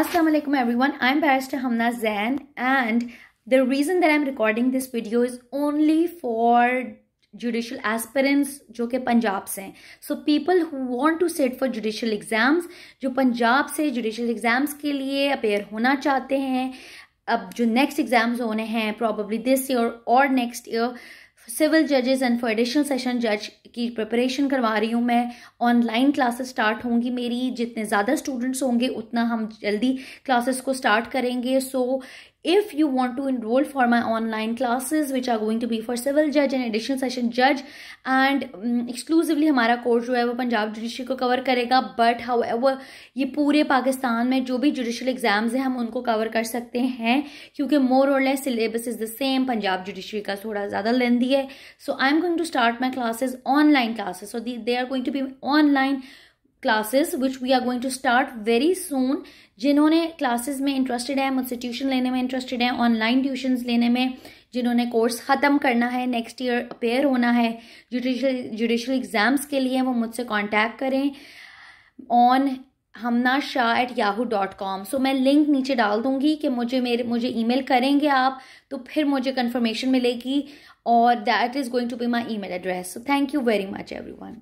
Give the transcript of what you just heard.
Assalamu alaikum everyone. I'm Barrister Hamna Zain and the reason that I'm recording this video is only for judicial aspirants who कि पंजाब से हैं so people who want to sit for judicial exams जो पंजाब से judicial exams के लिए appear होना चाहते to अब जो नेक्स्ट exams, होने हैं प्रॉब्ली दिस ईयर और नेक्स्ट ईयर सिविल जजेस एंड फॉर एडिशनल सेशन जज की प्रिपरेशन करवा रही हूँ मैं ऑनलाइन क्लासेस स्टार्ट होंगी मेरी जितने ज़्यादा स्टूडेंट्स होंगे उतना हम जल्दी क्लासेस को स्टार्ट करेंगे so if you want to enrol for my online classes which are going to B for civil जज एंड एडिशनल सेशन जज एंड एक्सक्लूसिवली हमारा कोर्स जो है वो पंजाब जुडिशरी को कवर करेगा बट हाउ एवर ये पूरे पाकिस्तान में जो भी जुडिशल एग्जाम्स हैं हम उनको कवर कर सकते हैं क्योंकि मोर और less syllabus is the same Punjab judiciary का थोड़ा ज़्यादा लेंदी दी है so I am going to start my classes online classes so they are going to be online classes which we are going to start very soon जिन्होंने classes में interested है मुझसे ट्यूशन लेने में इंटरेस्टेड है ऑनलाइन ट्यूशन लेने में जिन्होंने कोर्स ख़त्म करना है नेक्स्ट ईयर अपेयर होना है जुडिशल जुडिशल एग्ज़ाम्स के लिए वो मुझसे कॉन्टैक्ट करें on Hamna Shah at Yahoo dot com so मैं लिंक नीचे डाल दूंगी कि मुझे मेरे मुझे ईमेल करेंगे आप तो फिर मुझे कन्फर्मेशन मिलेगी और that is going to be my email address so thank you very much every one